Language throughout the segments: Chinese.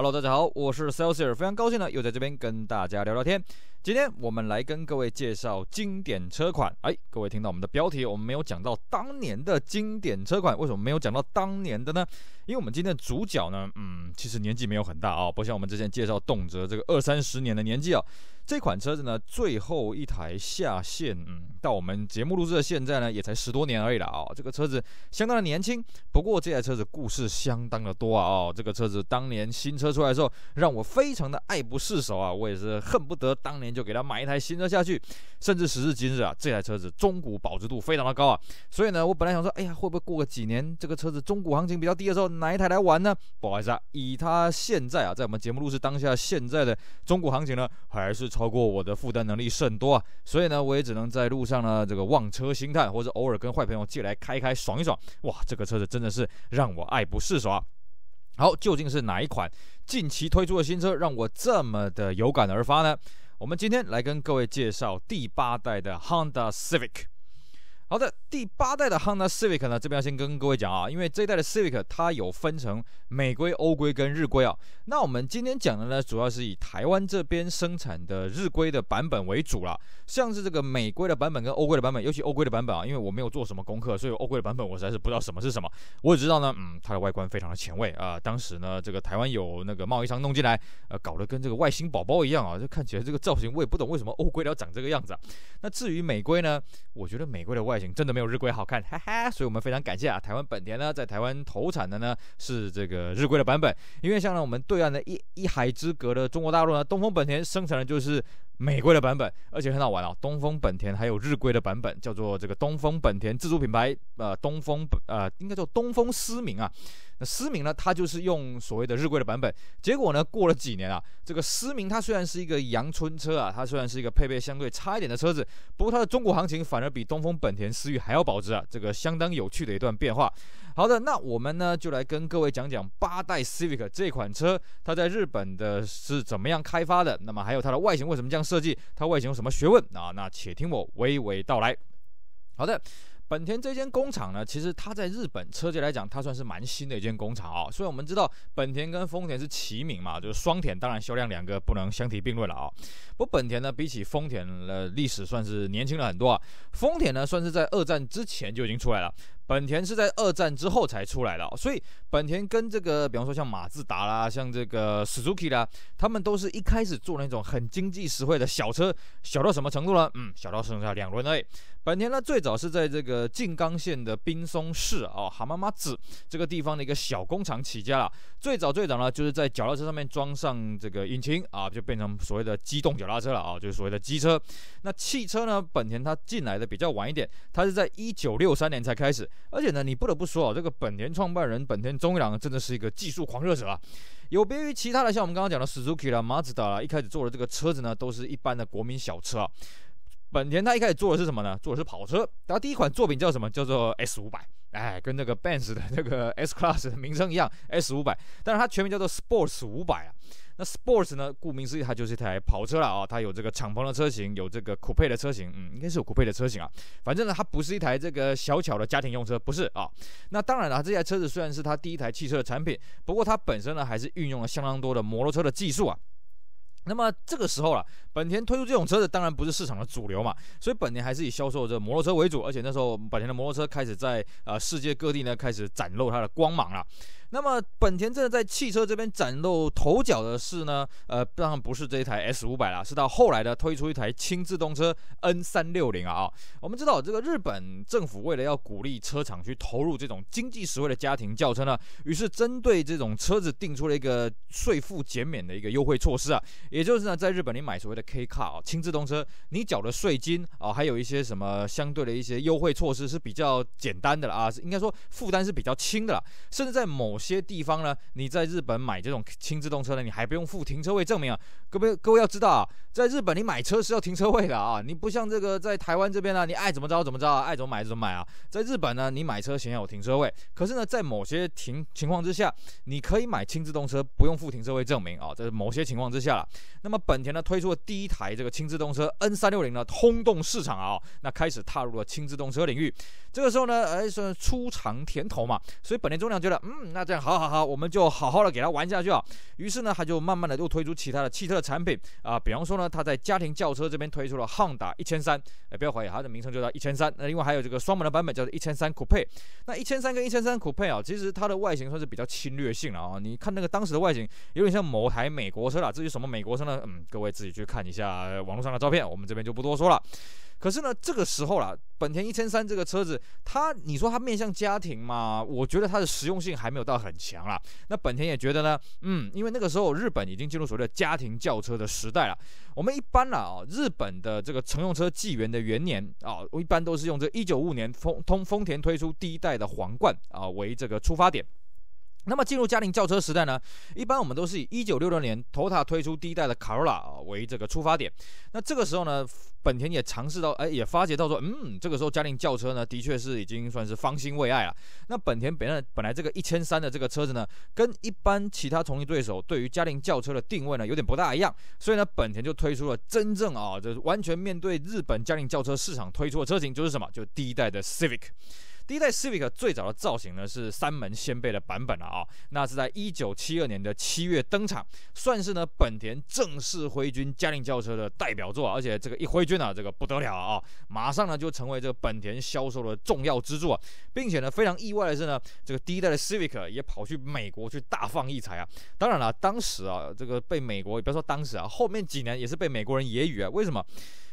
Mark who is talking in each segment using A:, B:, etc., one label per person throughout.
A: Hello，大家好，我是 Celsius，非常高兴呢，又在这边跟大家聊聊天。今天我们来跟各位介绍经典车款。哎，各位听到我们的标题，我们没有讲到当年的经典车款，为什么没有讲到当年的呢？因为我们今天的主角呢，嗯，其实年纪没有很大啊，不像我们之前介绍动辄这个二三十年的年纪啊。这款车子呢，最后一台下线，嗯，到我们节目录制的现在呢，也才十多年而已了啊。这个车子相当的年轻，不过这台车子故事相当的多啊。哦，这个车子当年新车。出来的时候让我非常的爱不释手啊！我也是恨不得当年就给他买一台新车下去，甚至时至今日啊，这台车子中古保值度非常的高啊！所以呢，我本来想说，哎呀，会不会过个几年，这个车子中古行情比较低的时候，拿一台来玩呢？不好意思啊，以它现在啊，在我们节目录制当下现在的中古行情呢，还是超过我的负担能力甚多啊！所以呢，我也只能在路上呢，这个望车兴叹，或者偶尔跟坏朋友借来开开爽一爽。哇，这个车子真的是让我爱不释手啊！好，究竟是哪一款近期推出的新车让我这么的有感而发呢？我们今天来跟各位介绍第八代的 Honda Civic。好的，第八代的 Honda Civic 呢，这边要先跟各位讲啊，因为这一代的 Civic 它有分成美规、欧规跟日规啊。那我们今天讲的呢，主要是以台湾这边生产的日规的版本为主了。像是这个美规的版本跟欧规的版本，尤其欧规的版本啊，因为我没有做什么功课，所以欧规的版本我实在是不知道什么是什么。我只知道呢，嗯，它的外观非常的前卫啊。当时呢，这个台湾有那个贸易商弄进来，呃，搞得跟这个外星宝宝一样啊，就看起来这个造型我也不懂为什么欧规要长这个样子。啊。那至于美规呢，我觉得美规的外。真的没有日规好看，哈哈！所以我们非常感谢啊，台湾本田呢，在台湾投产的呢是这个日规的版本，因为像呢我们对岸的一一海之隔的中国大陆呢，东风本田生产的就是。美规的版本，而且很好玩啊！东风本田还有日规的版本，叫做这个东风本田自主品牌，呃，东风呃，应该叫东风思明啊。那思明呢，它就是用所谓的日规的版本，结果呢，过了几年啊，这个思明它虽然是一个阳春车啊，它虽然是一个配备相对差一点的车子，不过它的中国行情反而比东风本田思域还要保值啊，这个相当有趣的一段变化。好的，那我们呢就来跟各位讲讲八代 Civic 这款车，它在日本的是怎么样开发的？那么还有它的外形为什么这样设计？它外形有什么学问啊？那且听我娓娓道来。好的，本田这间工厂呢，其实它在日本车界来讲，它算是蛮新的一间工厂啊。所以我们知道本田跟丰田是齐名嘛，就是双田，当然销量两个不能相提并论了啊。不，过本田呢比起丰田的历史算是年轻了很多啊。丰田呢算是在二战之前就已经出来了。本田是在二战之后才出来的，所以本田跟这个，比方说像马自达啦，像这个 Suzuki 啦，他们都是一开始做那种很经济实惠的小车，小到什么程度呢？嗯，小到只剩下两轮已。本田呢，最早是在这个静冈县的滨松市哦，蛤蟆麻子这个地方的一个小工厂起家了。最早最早呢，就是在脚踏车上面装上这个引擎啊，就变成所谓的机动脚踏车了啊，就是所谓的机车。那汽车呢，本田它进来的比较晚一点，它是在一九六三年才开始。而且呢，你不得不说啊，这个本田创办人本田中一郎真的是一个技术狂热者啊。有别于其他的，像我们刚刚讲的 Suzuki 啦、马自达啦，一开始做的这个车子呢，都是一般的国民小车啊。本田他一开始做的是什么呢？做的是跑车。他第一款作品叫什么？叫做 S 五百。哎，跟那个 Benz 的那个 S Class 的名称一样，S 五百。但是它全名叫做 Sports 五百啊。那 Sports 呢？顾名思义，它就是一台跑车了啊。它有这个敞篷的车型，有这个酷配的车型，嗯，应该是有酷配的车型啊。反正呢，它不是一台这个小巧的家庭用车，不是啊。那当然了，这台车子虽然是它第一台汽车的产品，不过它本身呢，还是运用了相当多的摩托车的技术啊。那么这个时候了，本田推出这种车子，当然不是市场的主流嘛。所以本田还是以销售这摩托车为主，而且那时候本田的摩托车开始在呃世界各地呢开始展露它的光芒了。那么本田真的在汽车这边崭露头角的是呢？呃，当然不是这一台 S 五百啦，是到后来的推出一台轻自动车 N 三六零啊我们知道这个日本政府为了要鼓励车厂去投入这种经济实惠的家庭轿车呢，于是针对这种车子定出了一个税负减免的一个优惠措施啊，也就是呢，在日本你买所谓的 K 卡啊轻自动车，你缴的税金啊，还有一些什么相对的一些优惠措施是比较简单的了啊，应该说负担是比较轻的了，甚至在某有些地方呢，你在日本买这种轻自动车呢，你还不用付停车位证明啊？各位各位要知道啊，在日本你买车是要停车位的啊，你不像这个在台湾这边呢，你爱怎么着怎么着啊，爱怎么买怎么买啊。在日本呢，你买车先要有停车位。可是呢，在某些停情况之下，你可以买轻自动车不用付停车位证明啊，这是某些情况之下。那么本田呢推出了第一台这个轻自动车 N 三六零呢，轰动市场啊，那开始踏入了轻自动车领域。这个时候呢，哎，算初尝甜头嘛。所以本田中良觉得，嗯，那。这样好，好好，我们就好好的给他玩下去啊。于是呢，他就慢慢的又推出其他的汽车的产品啊，比方说呢，他在家庭轿车这边推出了汉达一千三，哎，不要怀疑，它的名称就叫一千三。那另外还有这个双门的版本叫做一千三 Coupe。那一千三跟一千三 Coupe 啊，其实它的外形算是比较侵略性了啊。你看那个当时的外形有点像某台美国车了。至于什么美国车呢，嗯，各位自己去看一下网络上的照片，我们这边就不多说了。可是呢，这个时候啦，本田一千三这个车子，它你说它面向家庭嘛？我觉得它的实用性还没有到很强啦。那本田也觉得呢，嗯，因为那个时候日本已经进入所谓的家庭轿车的时代了。我们一般啦，啊，日本的这个乘用车纪元的元年啊，我一般都是用这195年丰通丰田推出第一代的皇冠啊为这个出发点。那么进入家庭轿车时代呢，一般我们都是以一九六六年 t o t a 推出第一代的卡罗拉为这个出发点。那这个时候呢，本田也尝试到，哎，也发觉到说，嗯，这个时候家庭轿车呢，的确是已经算是方兴未艾了。那本田本来本来这个一千三的这个车子呢，跟一般其他同一对手对于家庭轿车的定位呢，有点不大一样，所以呢，本田就推出了真正啊，就是完全面对日本家庭轿车市场推出的车型就是什么，就第一代的 Civic。第一代 Civic 最早的造型呢是三门掀背的版本了啊，那是在一九七二年的七月登场，算是呢本田正式挥军家庭轿车的代表作，而且这个一挥军呢这个不得了啊，马上呢就成为这个本田销售的重要支柱啊，并且呢非常意外的是呢，这个第一代的 Civic 也跑去美国去大放异彩啊，当然了，当时啊这个被美国，不要说当时啊，后面几年也是被美国人揶揄啊，为什么？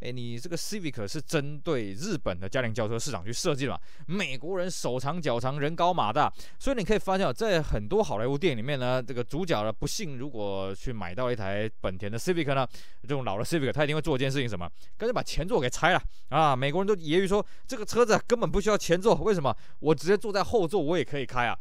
A: 哎，你这个 Civic 是针对日本的家庭轿车市场去设计的。嘛？美国人手长脚长，人高马大，所以你可以发现，在很多好莱坞电影里面呢，这个主角呢，不幸如果去买到一台本田的 Civic 呢，这种老的 Civic，他一定会做一件事情，什么？赶紧把前座给拆了啊！美国人都揶揄说，这个车子根本不需要前座，为什么？我直接坐在后座，我也可以开啊。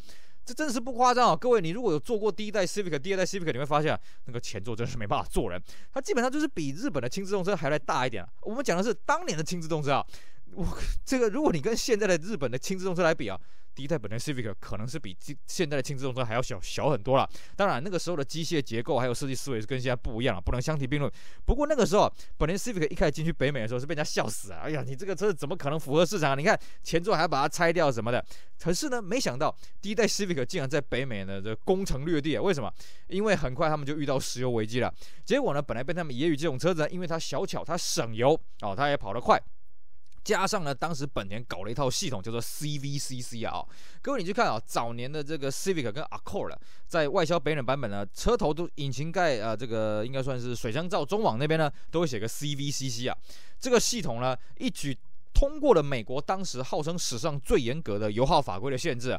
A: 这真是不夸张啊！各位，你如果有坐过第一代 Civic、第二代 Civic，你会发现那个前座真是没办法坐人，它基本上就是比日本的轻自动车还来大一点。我们讲的是当年的轻自动车啊，我这个如果你跟现在的日本的轻自动车来比啊。第一代本田 Civic 可能是比现在的轻自动车还要小小很多了。当然，那个时候的机械结构还有设计思维是跟现在不一样了，不能相提并论。不过那个时候，本田 Civic 一开始进去北美的时候是被人家笑死啊！哎呀，你这个车怎么可能符合市场？啊？你看前座还要把它拆掉什么的。可是呢，没想到第一代 Civic 竟然在北美呢这攻城略地啊！为什么？因为很快他们就遇到石油危机了。结果呢，本来被他们揶揄这种车子，因为它小巧，它省油，哦，它也跑得快。加上呢，当时本田搞了一套系统，叫做 CVCC 啊。各位你去看啊，早年的这个 Civic 跟 Accord 在外销北美版本呢，车头都引擎盖啊，这个应该算是水箱罩中网那边呢，都会写个 CVCC 啊。这个系统呢，一举通过了美国当时号称史上最严格的油耗法规的限制。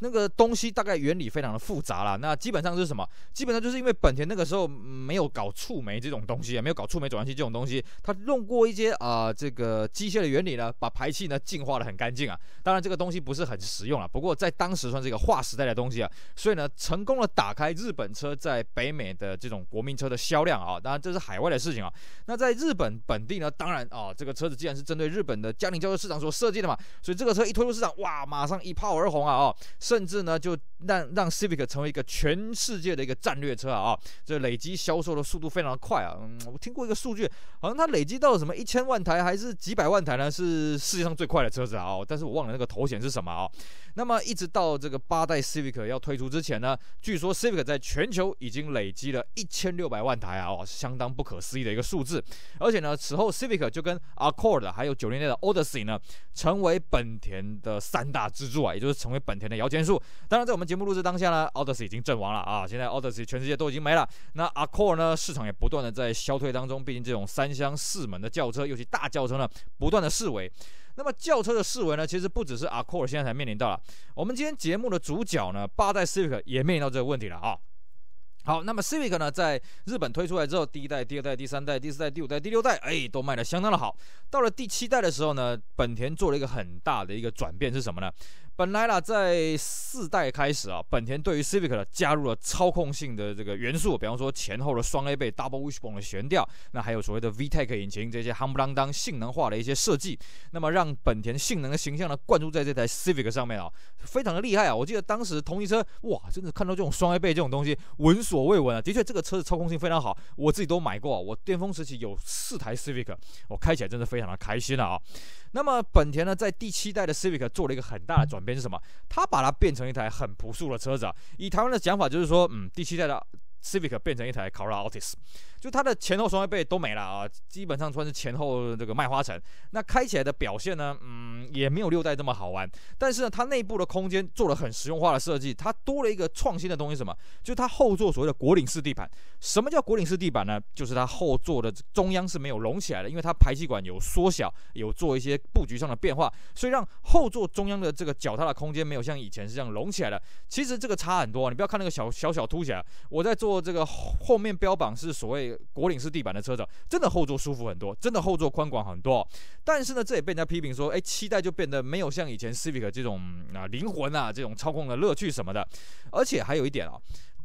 A: 那个东西大概原理非常的复杂了，那基本上是什么？基本上就是因为本田那个时候没有搞触媒这种东西，也没有搞触媒转换器这种东西，他弄过一些啊这个机械的原理呢，把排气呢净化的很干净啊。当然这个东西不是很实用啊，不过在当时算是一个划时代的东西啊。所以呢，成功的打开日本车在北美的这种国民车的销量啊。当然这是海外的事情啊。那在日本本地呢，当然啊，这个车子既然是针对日本的家庭轿车市场所设计的嘛，所以这个车一推出市场，哇，马上一炮而红啊哦。甚至呢，就让让 Civic 成为一个全世界的一个战略车啊这累积销售的速度非常快啊！我听过一个数据，好像它累积到了什么一千万台还是几百万台呢？是世界上最快的车子啊！哦，但是我忘了那个头衔是什么啊！那么一直到这个八代 Civic 要推出之前呢，据说 Civic 在全球已经累积了一千六百万台啊！哦，相当不可思议的一个数字。而且呢，此后 Civic 就跟 Accord 还有九零年的 Odyssey 呢，成为本田的三大支柱啊，也就是成为本田的摇。天数，当然，在我们节目录制当下呢，奥 e 斯已经阵亡了啊！现在奥 e 斯全世界都已经没了。那阿 r 尔呢？市场也不断的在消退当中。毕竟这种三厢四门的轿车，尤其大轿车呢，不断的式微。那么轿车的四维呢，其实不只是阿 r 尔现在才面临到了。我们今天节目的主角呢，八代 Civic 也面临到这个问题了啊！好，那么 Civic 呢，在日本推出来之后，第一代、第二代、第三代、第四代、第五代、第六代，哎，都卖的相当的好。到了第七代的时候呢，本田做了一个很大的一个转变，是什么呢？本来啦，在四代开始啊，本田对于 Civic 的加入了操控性的这个元素，比方说前后的双 A 臂 Double Wishbone 的悬吊，那还有所谓的 VTEC 引擎，这些夯不啷当性能化的一些设计，那么让本田性能的形象呢灌注在这台 Civic 上面啊，非常的厉害啊！我记得当时同一车哇，真的看到这种双 A 臂这种东西闻所未闻啊！的确，这个车的操控性非常好，我自己都买过，我巅峰时期有四台 Civic，我开起来真的非常的开心了啊！那么本田呢，在第七代的 Civic 做了一个很大的转变。变是什么？他把它变成一台很朴素的车子啊！以台湾的讲法就是说，嗯，第七代的 Civic 变成一台 Corolla Altis，就它的前后双 A 臂都没了啊，基本上算是前后这个麦花城。那开起来的表现呢？嗯。也没有六代这么好玩，但是呢，它内部的空间做了很实用化的设计，它多了一个创新的东西，什么？就是它后座所谓的果岭式地板。什么叫果岭式地板呢？就是它后座的中央是没有隆起来的，因为它排气管有缩小，有做一些布局上的变化，所以让后座中央的这个脚踏的空间没有像以前是这样隆起来的。其实这个差很多，你不要看那个小小小凸起来，我在坐这个后面标榜是所谓国领式地板的车子，真的后座舒服很多，真的后座宽广很多。但是呢，这也被人家批评说，哎，七代。就变得没有像以前 Civic 这种啊灵魂啊这种操控的乐趣什么的，而且还有一点啊，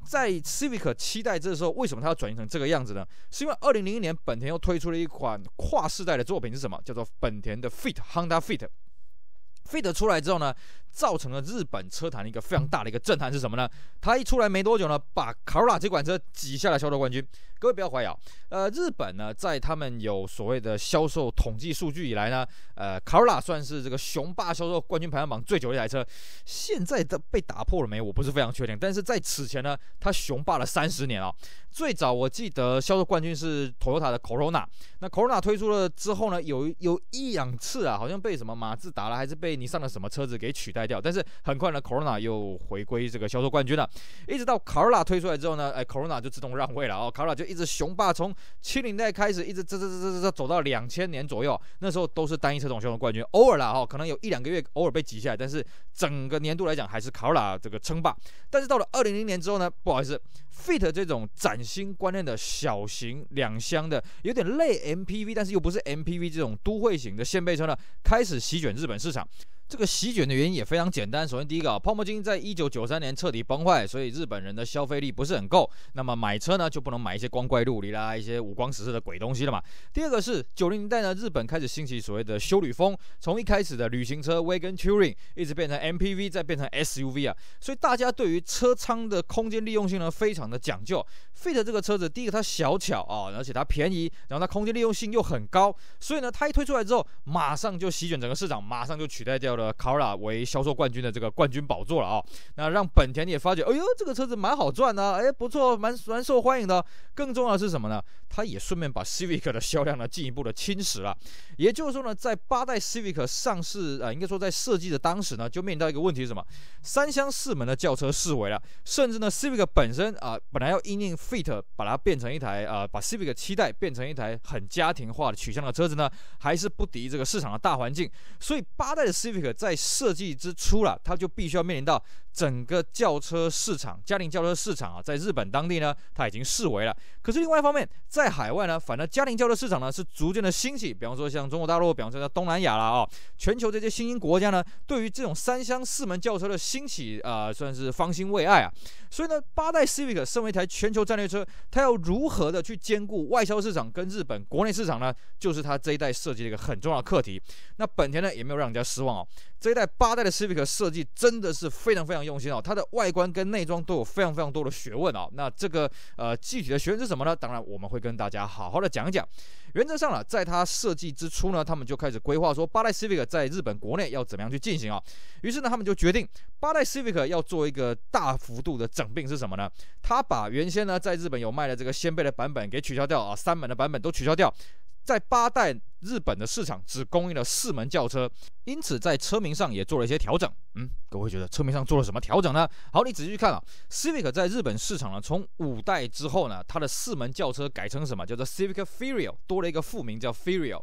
A: 在 Civic 期待这时候，为什么它要转型成这个样子呢？是因为二零零一年本田又推出了一款跨世代的作品是什么？叫做本田的 Fit，Honda Fit，Fit 出来之后呢？造成了日本车坛一个非常大的一个震撼是什么呢？它一出来没多久呢，把卡罗拉这款车挤下了销售冠军。各位不要怀疑啊，呃，日本呢，在他们有所谓的销售统计数据以来呢，呃，卡罗拉算是这个雄霸销售冠军排行榜最久的一台车。现在的被打破了没？我不是非常确定。但是在此前呢，它雄霸了三十年啊。最早我记得销售冠军是 Toyota 的 Corona，那 Corona 推出了之后呢，有有一两次啊，好像被什么马自达了，还是被尼桑的什么车子给取代。卖掉，但是很快呢，Corona 又回归这个销售冠军了。一直到 c o r o a 推出来之后呢，哎，Corona 就自动让位了哦 c o r o a 就一直雄霸从七零代开始，一直这这这这这走到两千年左右，那时候都是单一车种销售冠军，偶尔啦哦，可能有一两个月偶尔被挤下来，但是整个年度来讲还是 c o r o a 这个称霸。但是到了二零零年之后呢，不好意思，Fit 这种崭新观念的小型两厢的，有点类 MPV，但是又不是 MPV 这种都会型的现背车呢，开始席卷日本市场。这个席卷的原因也非常简单，首先第一个啊，泡沫经济在一九九三年彻底崩坏，所以日本人的消费力不是很够，那么买车呢就不能买一些光怪陆离啦、一些五光十色的鬼东西了嘛。第二个是九零年代呢，日本开始兴起所谓的修旅风，从一开始的旅行车、wagon touring，一直变成 MPV，再变成 SUV 啊，所以大家对于车仓的空间利用性呢非常的讲究。Fit 这个车子，第一个它小巧啊，而且它便宜，然后它空间利用性又很高，所以呢它一推出来之后，马上就席卷整个市场，马上就取代掉了。呃，Cara 为销售冠军的这个冠军宝座了啊。那让本田也发觉，哎呦，这个车子蛮好赚的，哎，不错，蛮蛮受欢迎的。更重要的是什么呢？它也顺便把 Civic 的销量呢进一步的侵蚀了。也就是说呢，在八代 Civic 上市啊，应该说在设计的当时呢，就面临到一个问题是什么？三厢四门的轿车式微了，甚至呢，Civic 本身啊，本来要因应 Fit 把它变成一台啊，把 Civic 七代变成一台很家庭化的取向的车子呢，还是不敌这个市场的大环境。所以八代的 Civic。在设计之初了，他就必须要面临到。整个轿车市场，家庭轿车市场啊，在日本当地呢，它已经视为了。可是另外一方面，在海外呢，反正家庭轿车市场呢是逐渐的兴起。比方说像中国大陆，比方说像东南亚啦啊，全球这些新兴国家呢，对于这种三厢四门轿车的兴起，呃，算是方兴未艾啊。所以呢，八代 Civic 身为一台全球战略车，它要如何的去兼顾外销市场跟日本国内市场呢？就是它这一代设计的一个很重要的课题。那本田呢，也没有让人家失望哦，这一代八代的 Civic 设计真的是非常非常。用心哦，它的外观跟内装都有非常非常多的学问啊。那这个呃具体的学问是什么呢？当然我们会跟大家好好的讲讲。原则上了，在它设计之初呢，他们就开始规划说八代 Civic 在日本国内要怎么样去进行啊。于是呢，他们就决定八代 Civic 要做一个大幅度的整并，是什么呢？他把原先呢在日本有卖的这个掀背的版本给取消掉啊，三门的版本都取消掉。在八代日本的市场只供应了四门轿车，因此在车名上也做了一些调整。嗯，各位觉得车名上做了什么调整呢？好，你仔细看啊，Civic 在日本市场呢，从五代之后呢，它的四门轿车改成什么？叫做 Civic Fiero，多了一个副名叫 Fiero。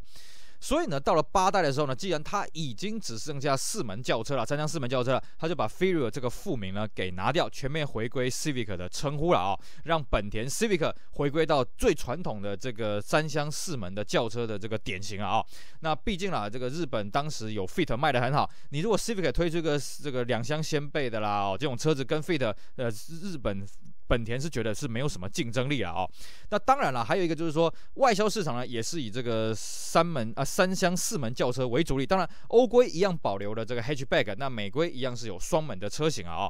A: 所以呢，到了八代的时候呢，既然它已经只剩下四门轿车了，三厢四门轿车，它就把 f i r i o 这个复名呢给拿掉，全面回归 Civic 的称呼了啊，让本田 Civic 回归到最传统的这个三厢四门的轿车的这个典型了啊。那毕竟啦，这个日本当时有 Fit 卖的很好，你如果 Civic 推出个这个两厢掀背的啦，哦，这种车子跟 Fit 呃日本。本田是觉得是没有什么竞争力了啊，那当然了，还有一个就是说，外销市场呢也是以这个三门啊三厢四门轿车为主力，当然欧规一样保留了这个 hatchback，那美规一样是有双门的车型啊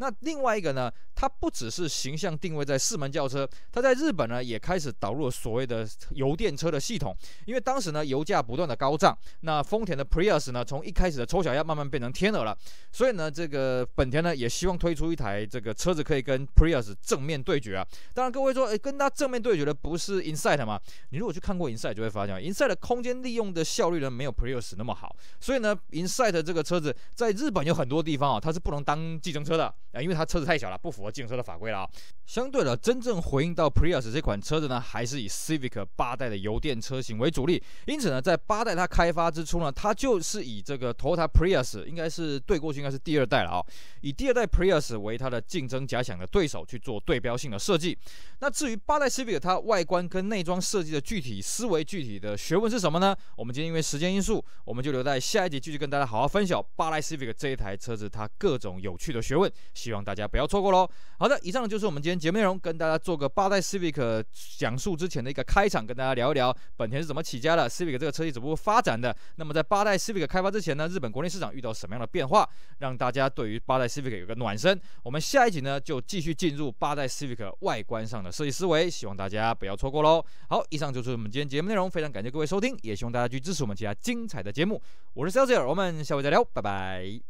A: 那另外一个呢，它不只是形象定位在四门轿车，它在日本呢也开始导入了所谓的油电车的系统，因为当时呢油价不断的高涨，那丰田的 Prius 呢从一开始的丑小鸭慢慢变成天鹅了，所以呢这个本田呢也希望推出一台这个车子可以跟 Prius 正面对决啊！当然，各位说，哎，跟他正面对决的不是 Insight 吗？你如果去看过 Insight，就会发现 Insight 空间利用的效率呢，没有 Prius 那么好。所以呢，Insight 这个车子在日本有很多地方啊，它是不能当计程车的啊，因为它车子太小了，不符合计程车的法规了啊。相对的，真正回应到 Prius 这款车子呢，还是以 Civic 八代的油电车型为主力。因此呢，在八代它开发之初呢，它就是以这个 Toyota Prius，应该是对过去应该是第二代了啊，以第二代 Prius 为它的竞争假想的对手去。做对标性的设计。那至于八代 Civic 它外观跟内装设计的具体思维、具体的学问是什么呢？我们今天因为时间因素，我们就留在下一集继续跟大家好好分享八代 Civic 这一台车子它各种有趣的学问，希望大家不要错过喽。好的，以上就是我们今天节目内容，跟大家做个八代 Civic 讲述之前的一个开场，跟大家聊一聊本田是怎么起家的，Civic 这个车系怎么发展的。那么在八代 Civic 开发之前呢，日本国内市场遇到什么样的变化，让大家对于八代 Civic 有个暖身。我们下一集呢就继续进入。八代 Civic 外观上的设计思维，希望大家不要错过喽。好，以上就是我们今天节目内容，非常感谢各位收听，也希望大家去支持我们其他精彩的节目。我是 i e r 我们下回再聊，拜拜。